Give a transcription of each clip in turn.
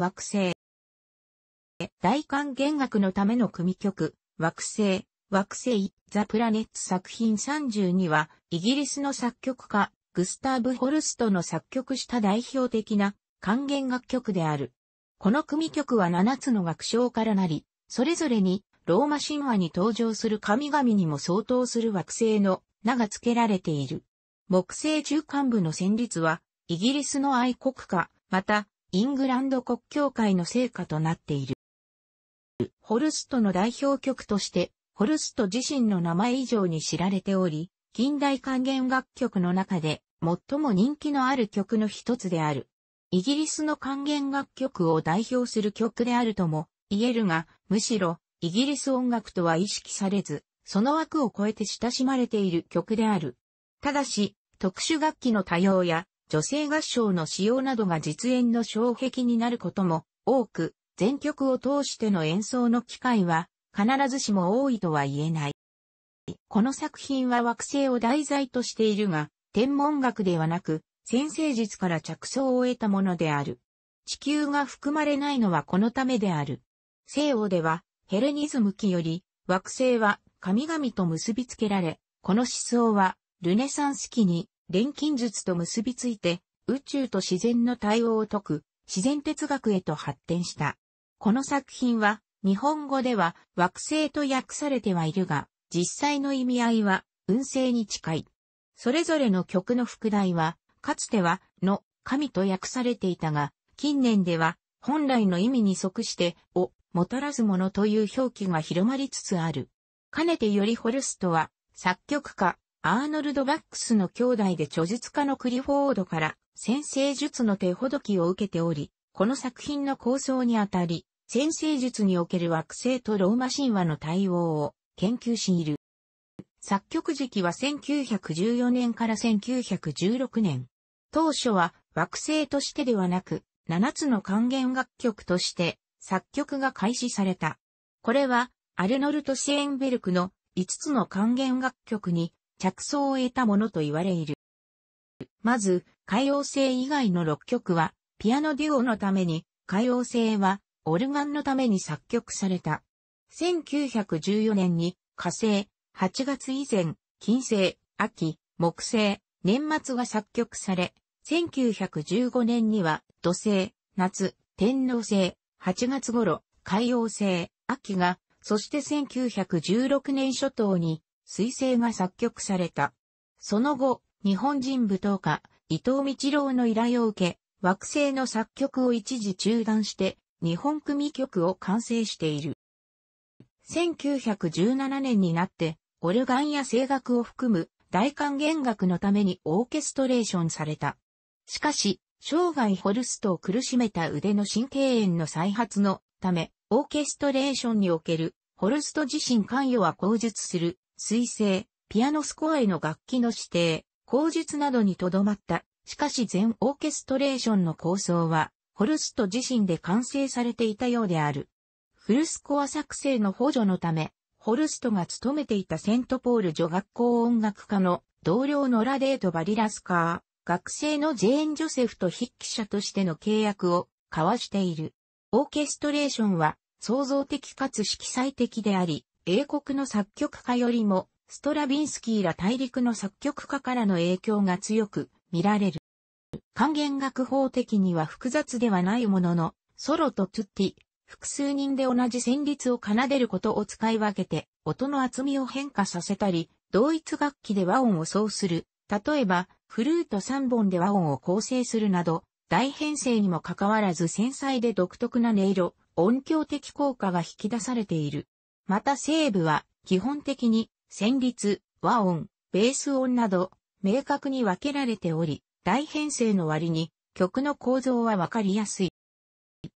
惑星。大韓弦楽のための組曲、惑星、惑星、ザ・プラネッツ作品32は、イギリスの作曲家、グスターブ・ホルストの作曲した代表的な管弦楽曲である。この組曲は7つの楽章からなり、それぞれにローマ神話に登場する神々にも相当する惑星の名が付けられている。木星中間部の旋律は、イギリスの愛国歌、また、イングランド国教会の成果となっている。ホルストの代表曲として、ホルスト自身の名前以上に知られており、近代還元楽曲の中で最も人気のある曲の一つである。イギリスの還元楽曲を代表する曲であるとも言えるが、むしろイギリス音楽とは意識されず、その枠を超えて親しまれている曲である。ただし、特殊楽器の多様や女性合唱の使用などが実演の障壁になることも多く、全曲を通しての演奏の機会は必ずしも多いとは言えない。この作品は惑星を題材としているが、天文学ではなく、先生術から着想を得たものである。地球が含まれないのはこのためである。西欧では、ヘレニズム期より、惑星は神々と結びつけられ、この思想は、ルネサンス期に錬金術と結びついて、宇宙と自然の対応を解く、自然哲学へと発展した。この作品は、日本語では惑星と訳されてはいるが、実際の意味合いは、運勢に近い。それぞれの曲の副題は、かつては、の、神と訳されていたが、近年では、本来の意味に即して、を、もたらすものという表記が広まりつつある。かねてよりホルストは、作曲家、アーノルド・バックスの兄弟で著述家のクリフォードから先生術の手ほどきを受けており、この作品の構想にあたり、先生術における惑星とローマ神話の対応を研究している。作曲時期は1914年から1916年。当初は惑星としてではなく、7つの還元楽曲として作曲が開始された。これは、アルノルト・シェーンベルクの5つの還元楽曲に着想を得たものと言われる。まず、海王星以外の6曲は、ピアノデュオのために、海王星は、オルガンのために作曲された。1914年に、火星、8月以前、金星、秋、木星、年末が作曲され、1915年には、土星、夏、天皇星、8月頃、海王星、秋が、そして1916年初頭に、彗星が作曲された。その後、日本人舞踏家、伊藤道郎の依頼を受け、惑星の作曲を一時中断して、日本組曲を完成している。1917年になって、オルガンや声楽を含む大還元楽のためにオーケストレーションされた。しかし、生涯ホルストを苦しめた腕の神経炎の再発のため、オーケストレーションにおけるホルスト自身関与は口述する水星、ピアノスコアへの楽器の指定、口述などにとどまった。しかし全オーケストレーションの構想は、ホルスト自身で完成されていたようである。フルスコア作成の補助のため、ホルストが勤めていたセントポール女学校音楽科の同僚のラデート・バリラスカー、学生のジェーン・ジョセフと筆記者としての契約を交わしている。オーケストレーションは創造的かつ色彩的であり、英国の作曲家よりも、ストラビンスキーら大陸の作曲家からの影響が強く見られる。還元楽法的には複雑ではないものの、ソロとツッティ、複数人で同じ旋律を奏でることを使い分けて、音の厚みを変化させたり、同一楽器で和音を奏する、例えば、フルート3本で和音を構成するなど、大編成にもかかわらず繊細で独特な音色、音響的効果が引き出されている。また西部は、基本的に、旋律、和音、ベース音など、明確に分けられており、大編成の割に、曲の構造はわかりやすい。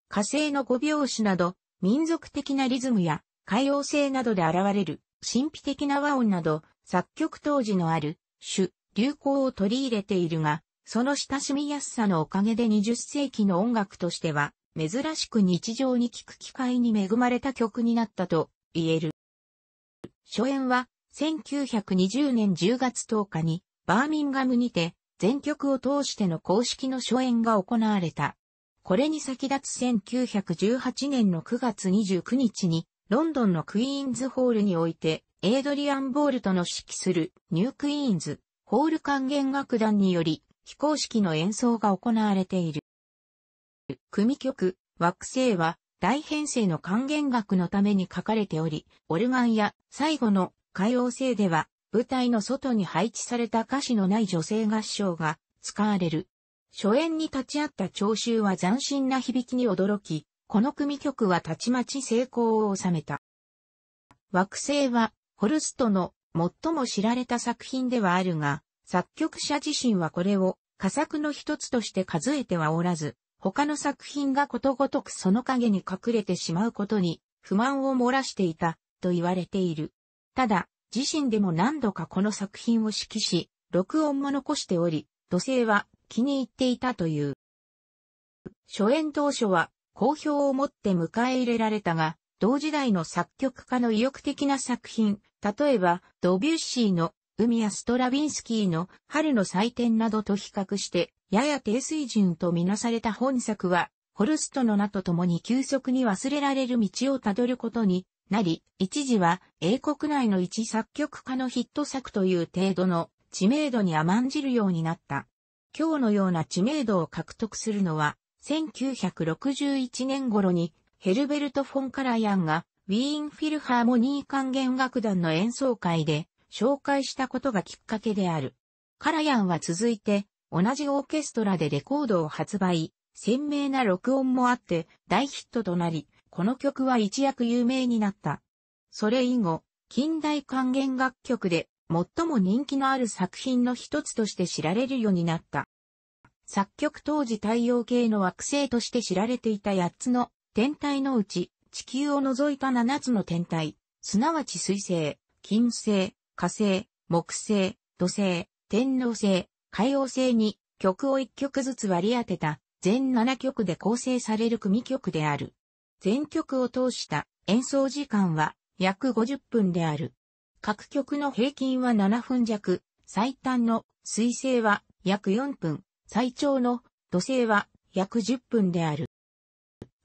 火星の五拍子など、民族的なリズムや、海洋性などで現れる、神秘的な和音など、作曲当時のある、種、流行を取り入れているが、その親しみやすさのおかげで20世紀の音楽としては、珍しく日常に聴く機会に恵まれた曲になったと言える。初演は、1920年10月10日に、バーミンガムにて、全曲を通しての公式の初演が行われた。これに先立つ1918年の9月29日に、ロンドンのクイーンズホールにおいて、エイドリアン・ボールとの指揮するニュークイーンズホール管弦楽団により非公式の演奏が行われている。組曲惑星は大編成の還元学のために書かれており、オルガンや最後の海王星では、舞台の外に配置された歌詞のない女性合唱が使われる。初演に立ち会った聴衆は斬新な響きに驚き、この組曲はたちまち成功を収めた。惑星は、ホルストの最も知られた作品ではあるが、作曲者自身はこれを佳作の一つとして数えてはおらず、他の作品がことごとくその影に隠れてしまうことに不満を漏らしていたと言われている。ただ、自身でも何度かこの作品を指揮し、録音も残しており、土星は気に入っていたという。初演当初は好評をもって迎え入れられたが、同時代の作曲家の意欲的な作品、例えばドビュッシーの海やストラビンスキーの春の祭典などと比較してやや低水準とみなされた本作は、ホルストの名と共に急速に忘れられる道をたどることになり、一時は英国内の一作曲家のヒット作という程度の知名度に甘んじるようになった。今日のような知名度を獲得するのは、1961年頃にヘルベルト・フォン・カラヤンがウィーン・フィルハーモニー管弦楽団の演奏会で紹介したことがきっかけである。カラヤンは続いて同じオーケストラでレコードを発売、鮮明な録音もあって大ヒットとなり、この曲は一躍有名になった。それ以後、近代管弦楽曲で最も人気のある作品の一つとして知られるようになった。作曲当時太陽系の惑星として知られていた8つの天体のうち地球を除いた7つの天体、すなわち水星、金星、火星、木星、土星、天王星、海王星に曲を1曲ずつ割り当てた全7曲で構成される組曲である。全曲を通した演奏時間は約50分である。各曲の平均は7分弱、最短の水星は約4分、最長の土星は約10分である。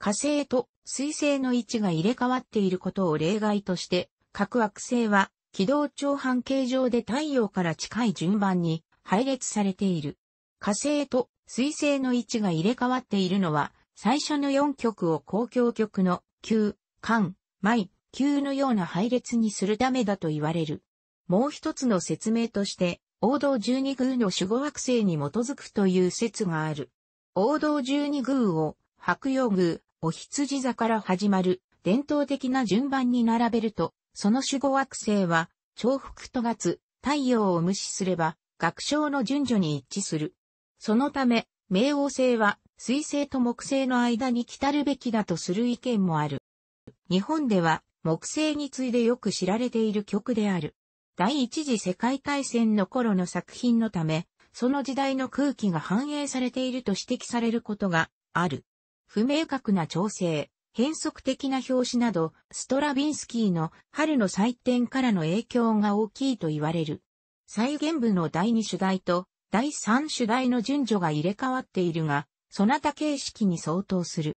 火星と水星の位置が入れ替わっていることを例外として、各惑星は軌道長半径上で太陽から近い順番に配列されている。火星と水星の位置が入れ替わっているのは、最初の4曲を公共曲の旧、間、毎、級のような配列にするためだと言われる。もう一つの説明として、王道12宮の守護惑星に基づくという説がある。王道12宮を白葉宮、お羊座から始まる伝統的な順番に並べると、その守護惑星は、重複と月、太陽を無視すれば、学章の順序に一致する。そのため、冥王星は水星と木星の間に来たるべきだとする意見もある。日本では木星に次いでよく知られている曲である。第一次世界大戦の頃の作品のため、その時代の空気が反映されていると指摘されることがある。不明確な調整、変則的な表紙など、ストラビンスキーの春の祭典からの影響が大きいと言われる。再現部の第2主題と第3主題の順序が入れ替わっているが、そなた形式に相当する。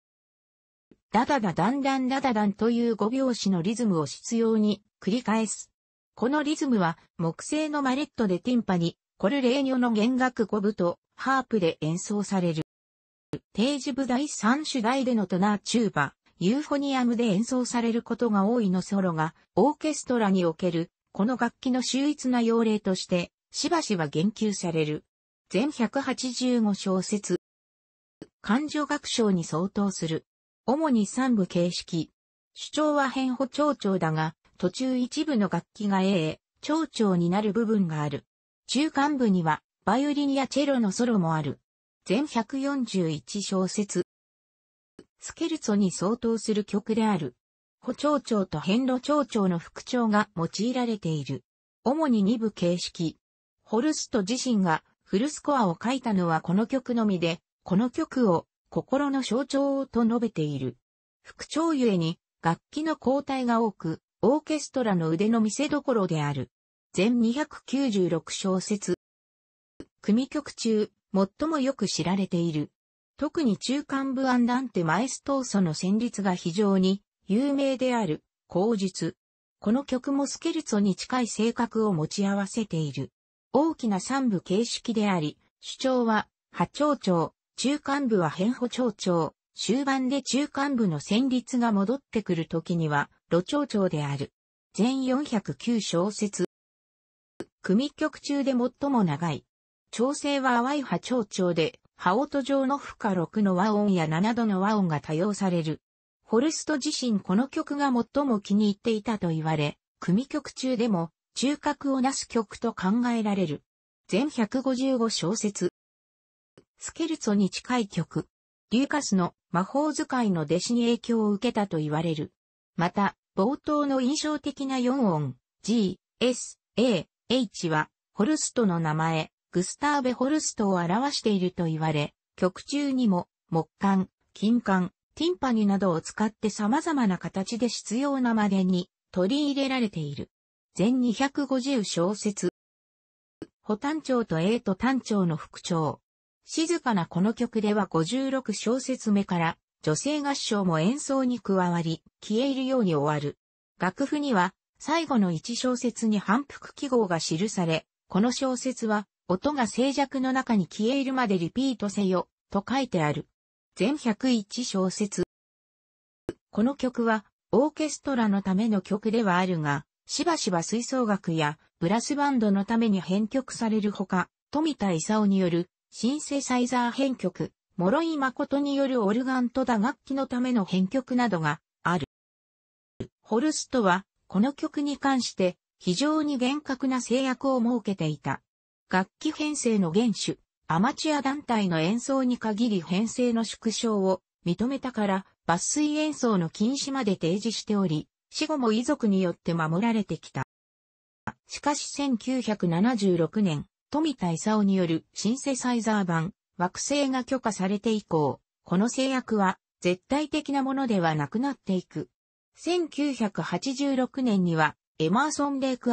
ダダダダンダンダダダンという5拍子のリズムを必要に繰り返す。このリズムは木製のマレットでティンパに、コルレーニョの弦楽5部とハープで演奏される。定時部第3主題でのトナーチューバ、ユーフォニアムで演奏されることが多いのソロが、オーケストラにおけるこの楽器の秀逸な用例として、しばしば言及される。全185小節。感情学章に相当する。主に三部形式。主張は変歩長調だが、途中一部の楽器が A へ、長調になる部分がある。中間部には、バイオリンやチェロのソロもある。全141小節。スケルツォに相当する曲である。補聴長と変路聴長の副長が用いられている。主に2部形式。ホルスト自身がフルスコアを書いたのはこの曲のみで、この曲を心の象徴と述べている。副長ゆえに楽器の交代が多く、オーケストラの腕の見せどころである。全296小節。組曲中、最もよく知られている。特に中間部アンダンテマエストーソの旋律が非常に有名である、口述。この曲もスケルツォに近い性格を持ち合わせている。大きな三部形式であり、主張は、波長長、中間部は変歩長長、終盤で中間部の旋律が戻ってくる時には、路長長である。全409小節。組曲中で最も長い。調整は淡い波長長で、波音上の負荷6の和音や7度の和音が多用される。フォルスト自身この曲が最も気に入っていたと言われ、組曲中でも中核をなす曲と考えられる。全155小節。スケルツォに近い曲。リューカスの魔法使いの弟子に影響を受けたと言われる。また、冒頭の印象的な4音、G、S、A、H は、ホルストの名前、グスターベ・ホルストを表していると言われ、曲中にも、木管、金管、ティンパニなどを使って様々な形で必要なまでに取り入れられている。全250小説。保単調と A と単調の副調。静かなこの曲では56小節目から女性合唱も演奏に加わり、消えるように終わる。楽譜には最後の1小節に反復記号が記され、この小節は音が静寂の中に消えるまでリピートせよと書いてある。全101小節。この曲は、オーケストラのための曲ではあるが、しばしば吹奏楽やブラスバンドのために編曲されるほか、富田勲によるシンセサイザー編曲、諸井誠によるオルガンと打楽器のための編曲などがある。ホルストは、この曲に関して非常に厳格な制約を設けていた。楽器編成の原種、アマチュア団体の演奏に限り編成の縮小を認めたから、抜粋演奏の禁止まで提示しており、死後も遺族によって守られてきた。しかし1976年、富田勲によるシンセサイザー版、惑星が許可されて以降、この制約は絶対的なものではなくなっていく。1986年には、エマーソン・レイク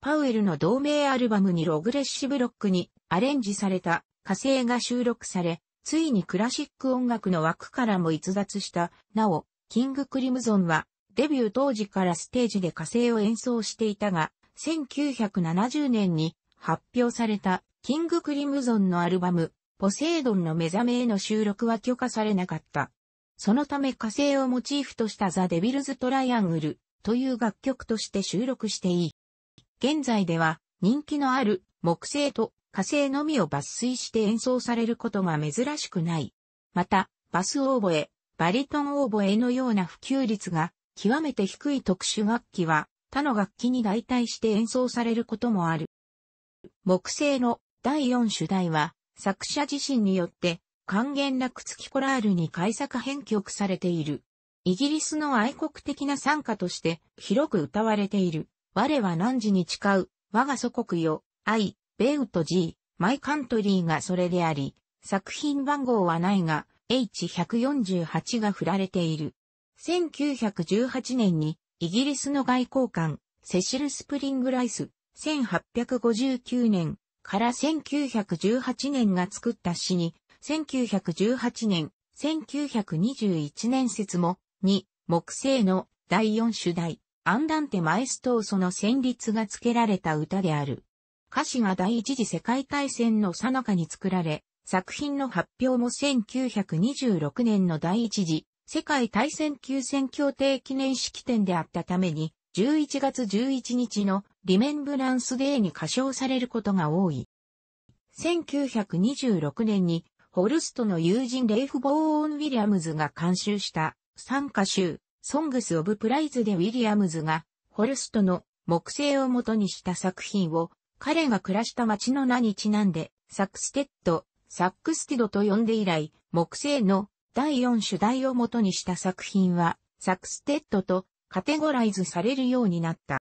パウエルの同名アルバムにログレッシブロックにアレンジされた火星が収録され、ついにクラシック音楽の枠からも逸脱した。なお、キング・クリムゾンは、デビュー当時からステージで火星を演奏していたが、1970年に発表されたキング・クリムゾンのアルバム、ポセイドンの目覚めへの収録は許可されなかった。そのため火星をモチーフとしたザ・デビルズ・トライアングルという楽曲として収録していい。現在では人気のある木星と火星のみを抜粋して演奏されることが珍しくない。また、バスオーボエ、バリトンオーボエのような普及率が極めて低い特殊楽器は他の楽器に代替して演奏されることもある。木星の第四主題は作者自身によって還元楽付きコラールに改作編曲されている。イギリスの愛国的な参加として広く歌われている。我は何時に誓う、我が祖国よ、愛、ベウト G、マイカントリーがそれであり、作品番号はないが、H148 が振られている。1918年に、イギリスの外交官、セシル・スプリングライス、1859年から1918年が作った詩に、1918年、1921年説も、に、木製の第4主題、アンダンテ・マエストーソの旋律が付けられた歌である。歌詞が第一次世界大戦の最中に作られ、作品の発表も1926年の第一次世界大戦休戦協定記念式典であったために、11月11日のリメンブランスデーに歌唱されることが多い。1926年にホルストの友人レイフ・ボーオン・ウィリアムズが監修した参加集、ソングス・オブ・プライズでウィリアムズがホルストの木星を元にした作品を彼が暮らした町の名にちなんで、サクステッド、サックスティドと呼んで以来、木製の第4主題をもとにした作品は、サクステッドとカテゴライズされるようになった。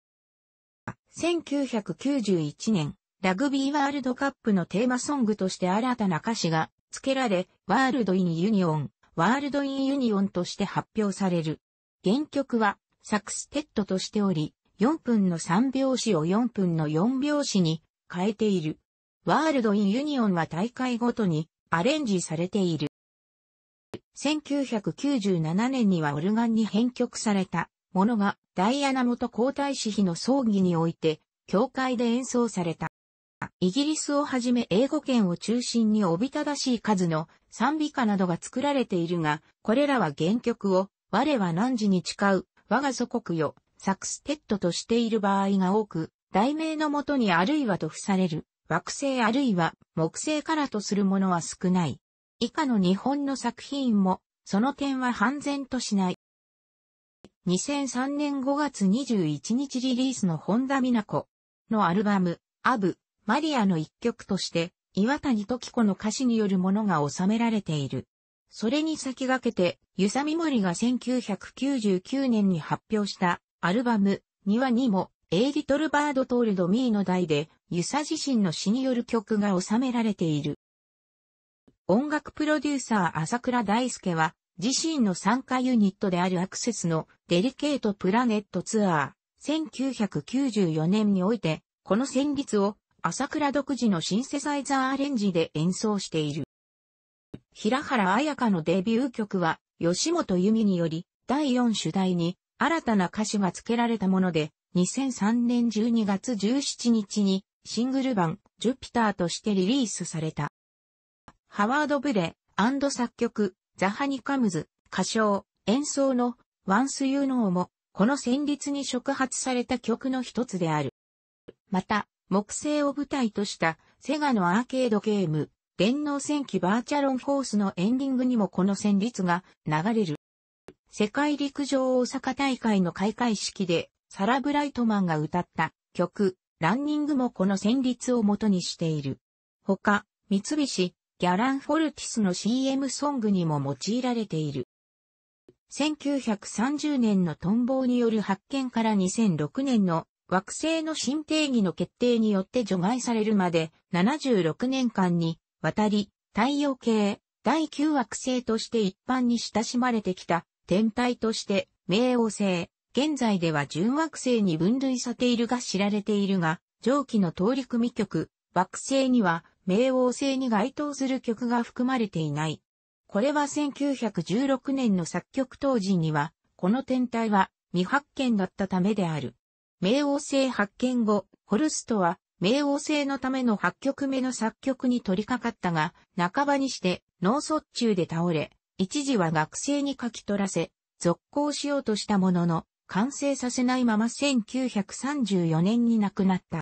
1991年、ラグビーワールドカップのテーマソングとして新たな歌詞が付けられ、ワールド・イン・ユニオン、ワールド・イン・ユニオンとして発表される。原曲はサクステッドとしており、4分の3拍子を4分の4拍子に変えている。ワールド・イン・ユニオンは大会ごとにアレンジされている。1997年にはオルガンに編曲されたものがダイアナ元皇太子妃の葬儀において教会で演奏された。イギリスをはじめ英語圏を中心におびただしい数の賛美歌などが作られているが、これらは原曲を我は何時に誓う我が祖国よサクステッドとしている場合が多く、題名のもとにあるいはと付される、惑星あるいは木星からとするものは少ない。以下の日本の作品も、その点は半然としない。2003年5月21日リリースの本田美奈子のアルバム、アブ、マリアの一曲として、岩谷時子の歌詞によるものが収められている。それに先駆けて、ゆさみもりが1999年に発表した、アルバム、庭にも、A Little Bird Told Me の題で、ユサ自身の詩による曲が収められている。音楽プロデューサー朝倉大輔は、自身の参加ユニットであるアクセスのデリケートプラネットツアー、1994年において、この旋律を朝倉独自のシンセサイザーアレンジで演奏している。平原彩香のデビュー曲は、吉本由美により、第4主題に、新たな歌詞が付けられたもので、2003年12月17日にシングル版ジュピターとしてリリースされた。ハワード・ブレ作曲、ザ・ハニカムズ、歌唱、演奏のワンス・ユーノーも、この旋律に触発された曲の一つである。また、木星を舞台としたセガのアーケードゲーム、電脳戦記バーチャロンフォースのエンディングにもこの旋律が流れる。世界陸上大阪大会の開会式で、サラ・ブライトマンが歌った曲、ランニングもこの旋律を元にしている。他、三菱、ギャラン・フォルティスの CM ソングにも用いられている。1930年のトンボによる発見から2006年の惑星の新定義の決定によって除外されるまで76年間にわたり太陽系第9惑星として一般に親しまれてきた天体として、冥王星、現在では純惑星に分類されているが知られているが、上記の通り組曲、惑星には、冥王星に該当する曲が含まれていない。これは1916年の作曲当時には、この天体は未発見だったためである。冥王星発見後、ホルストは冥王星のための8曲目の作曲に取り掛かったが、半ばにして脳卒中で倒れ、一時は学生に書き取らせ、続行しようとしたものの、完成させないまま1934年に亡くなった。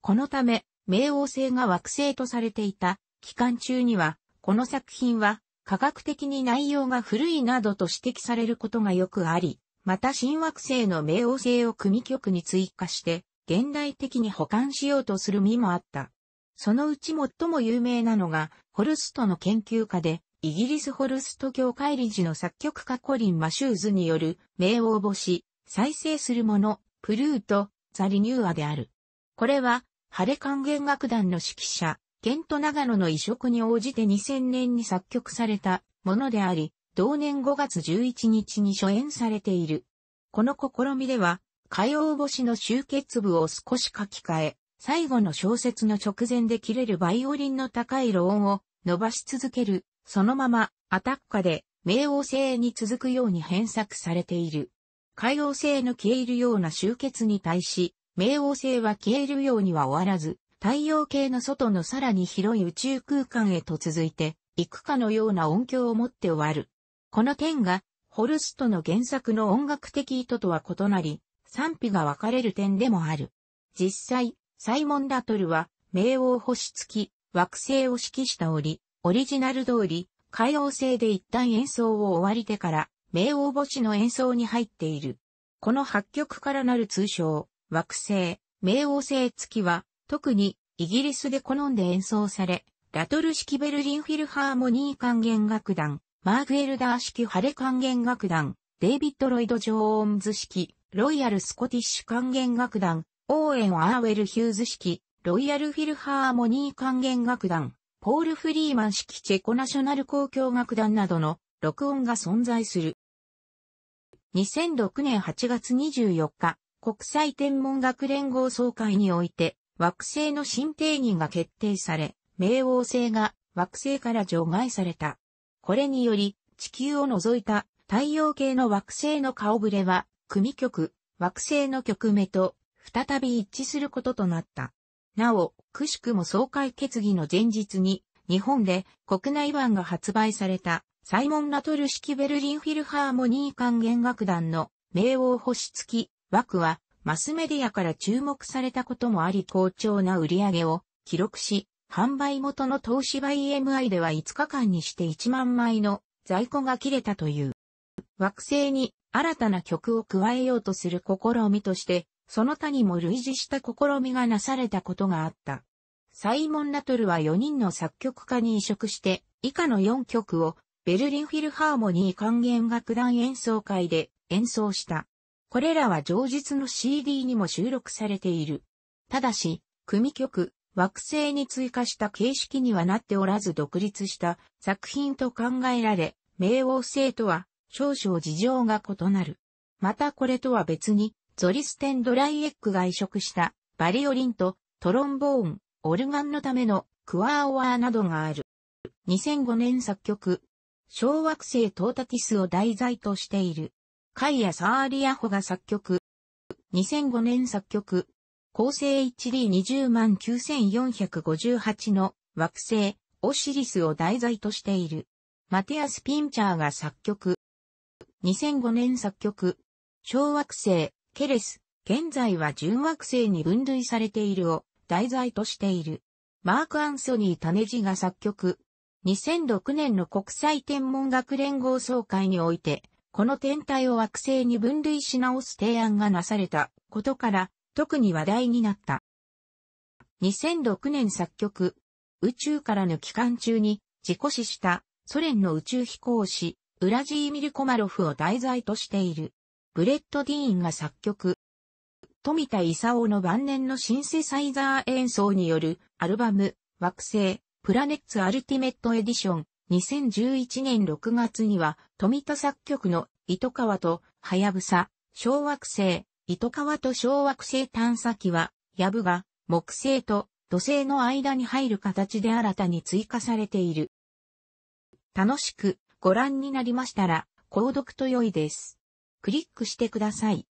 このため、冥王星が惑星とされていた期間中には、この作品は科学的に内容が古いなどと指摘されることがよくあり、また新惑星の冥王星を組曲に追加して、現代的に保管しようとする身もあった。そのうち最も有名なのが、ホルストの研究家で、イギリスホルスト教会理事の作曲家コリン・マシューズによる、名応募し、再生するもの、プルート、ザ・リニューアである。これは、晴れ管弦楽団の指揮者、ケント・長野の移植に応じて2000年に作曲されたものであり、同年5月11日に初演されている。この試みでは、海王星の集結部を少し書き換え、最後の小説の直前で切れるバイオリンの高いロ音を伸ばし続けるそのまま、アタッカで、冥王星に続くように変作されている。海王星の消えるような集結に対し、冥王星は消えるようには終わらず、太陽系の外のさらに広い宇宙空間へと続いて、行くかのような音響を持って終わる。この点が、ホルストの原作の音楽的意図とは異なり、賛否が分かれる点でもある。実際、サイモン・ラトルは、冥王星付き、惑星を指揮した折、オリジナル通り、海王星で一旦演奏を終わりてから、冥王星の演奏に入っている。この八曲からなる通称、惑星、冥王星付きは、特にイギリスで好んで演奏され、ラトル式ベルリンフィルハーモニー管弦楽団、マーグエルダー式ハレ管弦楽団、デイビッド・ロイド・ジョーンズ式、ロイヤル・スコティッシュ管弦楽団、オーエン・アーウェル・ヒューズ式、ロイヤル・フィルハーモニー管弦楽団、ポール・フリーマン式チェコナショナル交響楽団などの録音が存在する。2006年8月24日、国際天文学連合総会において、惑星の新定義が決定され、冥王星が惑星から除外された。これにより、地球を除いた太陽系の惑星の顔ぶれは、組曲、惑星の曲目と再び一致することとなった。なお、くしくも総会決議の前日に、日本で国内版が発売された、サイモン・ラトル式ベルリンフィルハーモニー管弦楽団の名王星付き枠は、マスメディアから注目されたこともあり好調な売り上げを記録し、販売元の東芝 EMI では5日間にして1万枚の在庫が切れたという。惑星に新たな曲を加えようとする試みとしてその他にも類似した試みがなされたことがあった。サイモン・ラトルは4人の作曲家に移植して、以下の4曲をベルリンフィルハーモニー管弦楽団演奏会で演奏した。これらは上日の CD にも収録されている。ただし、組曲、惑星に追加した形式にはなっておらず独立した作品と考えられ、冥王星とは少々事情が異なる。またこれとは別に、ゾリステンドライエッグが移植したバリオリンとトロンボーン、オルガンのためのクワーオアーなどがある。2005年作曲、小惑星トータティスを題材としている。カイア・サーリアホが作曲。2005年作曲、構成 1D209,458 の惑星、オシリスを題材としている。マテアス・ピンチャーが作曲。2005年作曲、小惑星、ケレス、現在は純惑星に分類されているを題材としている。マーク・アンソニー・タネジが作曲。2006年の国際天文学連合総会において、この天体を惑星に分類し直す提案がなされたことから、特に話題になった。2006年作曲、宇宙からの期間中に事故死したソ連の宇宙飛行士、ウラジーミル・コマロフを題材としている。ブレット・ディーンが作曲。富田勲の晩年のシンセサイザー演奏によるアルバム、惑星、プラネッツ・アルティメット・エディション、2011年6月には、富田作曲の糸川と、はやぶさ、小惑星、糸川と小惑星探査機は、やぶが、木星と土星の間に入る形で新たに追加されている。楽しくご覧になりましたら、購読と良いです。クリックしてください。